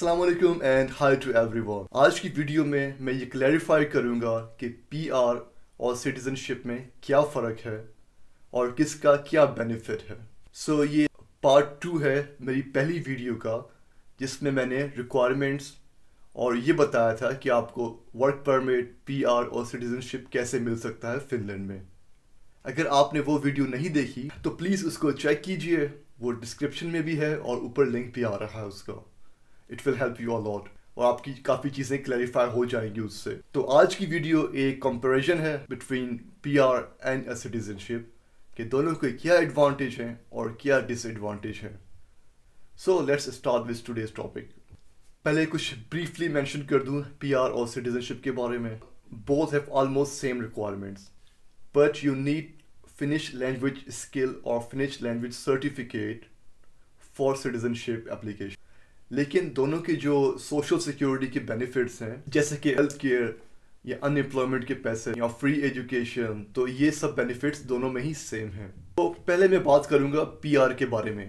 Assalamualaikum and hi to every आज की video में मैं ये क्लैरिफाई करूँगा कि पी आर और सिटीजनशिप में क्या फ़र्क है और किसका क्या बेनिफिट है सो so, ये पार्ट टू है मेरी पहली वीडियो का जिसमें मैंने रिक्वायरमेंट्स और ये बताया था कि आपको वर्क परमिट पी आर और सिटीजनशिप कैसे मिल सकता है फिनलैंड में अगर आपने वो वीडियो नहीं देखी तो प्लीज़ उसको चेक कीजिए वो डिस्क्रिप्शन में भी है और ऊपर लिंक भी आ रहा है उसका it will help you a lot और आपकी काफ़ी चीज़ें क्लैरिफाई हो जाएंगी उससे तो आज की वीडियो एक कंपेरिजन है between P R and citizenship कि दोनों के क्या एडवांटेज हैं और क्या डिसएडवांटेज हैं so let's start with today's topic पहले कुछ ब्रीफली मैंशन कर पी आर और सिटीजनशिप के बारे में both have almost same requirements but you need Finnish language skill और Finnish language certificate for citizenship application लेकिन दोनों के जो सोशल सिक्योरिटी के बेनिफिट्स हैं जैसे कि हेल्थ केयर या अनएम्प्लॉयमेंट के पैसे या फ्री एजुकेशन तो ये सब बेनिफिट्स दोनों में ही सेम हैं तो पहले मैं बात करूँगा पी के बारे में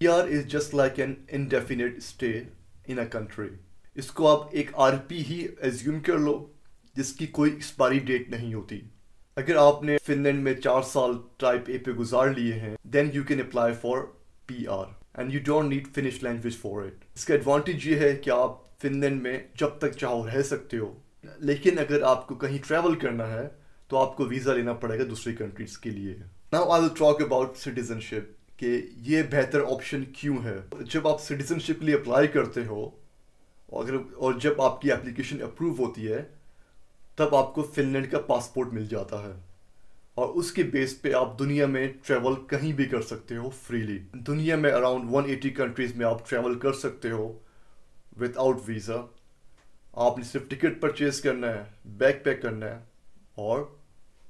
P R is just like an indefinite stay in a country इसको आप एक आर पी ही एज्यूम कर लो जिसकी कोई एक्सपायरी डेट नहीं होती अगर आपने फिनलैंड में चार साल टाइप ए पे गुजार लिए हैं then you can apply for P R and you don't need Finnish language for it इसका एडवांटेज ये है कि आप फिनलैंड में जब तक चाहो रह सकते हो लेकिन अगर आपको कहीं ट्रैवल करना है तो आपको वीज़ा लेना पड़ेगा दूसरी कंट्रीज के लिए now I will talk about citizenship कि ये बेहतर ऑप्शन क्यों है जब आप सिटीजनशिप के लिए अप्लाई करते हो अगर और जब आपकी एप्लीकेशन अप्रूव होती है तब आपको फिनलैंड का पासपोर्ट मिल जाता है और उसके बेस पे आप दुनिया में ट्रैवल कहीं भी कर सकते हो फ्रीली दुनिया में अराउंड 180 कंट्रीज में आप ट्रैवल कर सकते हो विदाउट वीज़ा आपने सिर्फ टिकट परचेज करना है बैग पैक करना है और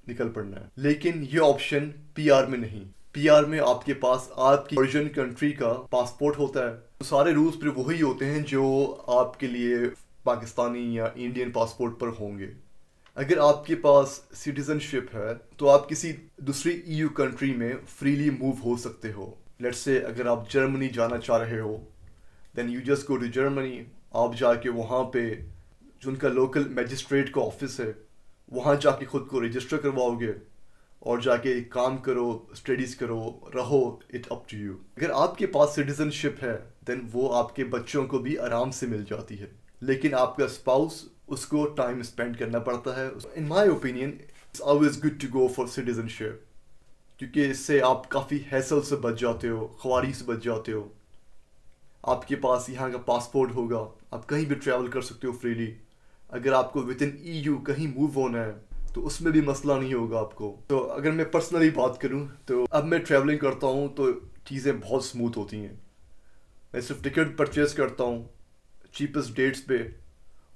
निकल पड़ना है लेकिन ये ऑप्शन पीआर में नहीं पीआर में आपके पास आपकी ओरिजिन कंट्री का पासपोर्ट होता है तो सारे रूल्स फिर वही होते हैं जो आपके लिए पाकिस्तानी या इंडियन पासपोर्ट पर होंगे अगर आपके पास सिटीजनशिप है तो आप किसी दूसरी ईयू e कंट्री में फ्रीली मूव हो सकते हो लेट्स से अगर आप जर्मनी जाना चाह रहे हो then you just go to Germany आप जाके वहाँ पे जो उनका लोकल मजिस्ट्रेट का ऑफिस है वहाँ जाके खुद को रजिस्टर करवाओगे और जाके काम करो स्टडीज़ करो रहो इट अप टू यू अगर आपके पास सिटीजनशिप है देन वो आपके बच्चों को भी आराम से मिल जाती है लेकिन आपका स्पाउस उसको टाइम स्पेंड करना पड़ता है in my opinion it's always good to go for citizenship क्योंकि इससे आप काफ़ी हैसल से बच जाते हो खुआारी से बच जाते हो आपके पास यहाँ का पासपोर्ट होगा आप कहीं भी ट्रैवल कर सकते हो फ्रीली अगर आपको विद इन ई यू कहीं मूव होना है तो उसमें भी मसला नहीं होगा आपको तो अगर मैं पर्सनली बात करूँ तो अब मैं ट्रैवलिंग करता हूँ तो चीज़ें बहुत स्मूथ होती हैं मैं सिर्फ टिकट परचेज़ करता हूँ चीपेस्ट डेट्स पे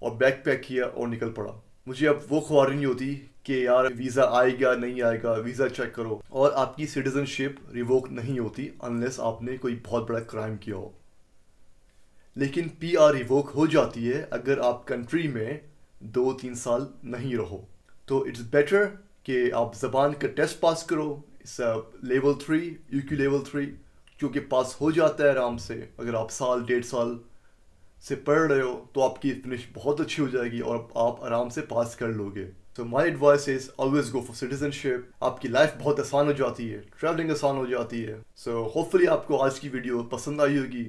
और बैक पैक किया और निकल पड़ा मुझे अब वो खबर नहीं होती कि यार वीज़ा आएगा नहीं आएगा वीज़ा चेक करो और आपकी सिटीजनशिप रिवोक नहीं होती अनलेस आपने कोई बहुत बड़ा क्राइम किया हो लेकिन पी आर रिवोक हो जाती है अगर आप कंट्री में दो तीन साल नहीं रहो तो इट्स बेटर कि आप जबान का टेस्ट पास करो इस level three U Q level three क्योंकि पास हो जाता है आराम से अगर आप साल डेढ़ साल से पढ़ रहे हो तो आपकी फिनिश बहुत अच्छी हो जाएगी और आप आराम से पास कर लोगे तो my advice is always go for citizenship आपकी लाइफ बहुत आसान हो जाती है ट्रैवलिंग आसान हो जाती है सो so, होपफुली आपको आज की वीडियो पसंद आई होगी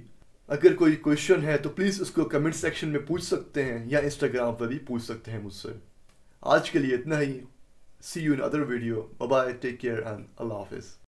अगर कोई क्वेश्चन है तो प्लीज़ उसको कमेंट सेक्शन में पूछ सकते हैं या इंस्टाग्राम पर भी पूछ सकते हैं मुझसे आज के लिए इतना ही see you in other video bye take care and अल्लाह हाफिज़